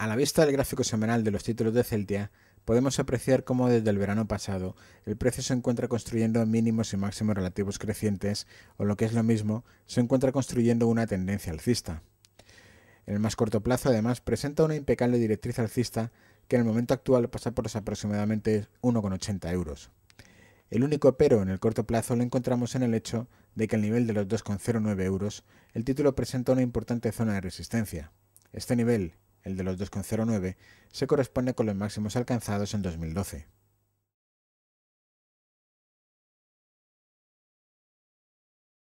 A la vista del gráfico semanal de los títulos de Celtia, podemos apreciar cómo desde el verano pasado el precio se encuentra construyendo mínimos y máximos relativos crecientes, o lo que es lo mismo, se encuentra construyendo una tendencia alcista. En el más corto plazo, además, presenta una impecable directriz alcista que en el momento actual pasa por los aproximadamente 1,80 euros. El único pero en el corto plazo lo encontramos en el hecho de que al nivel de los 2,09 euros, el título presenta una importante zona de resistencia. Este nivel el de los 2,09, se corresponde con los máximos alcanzados en 2012.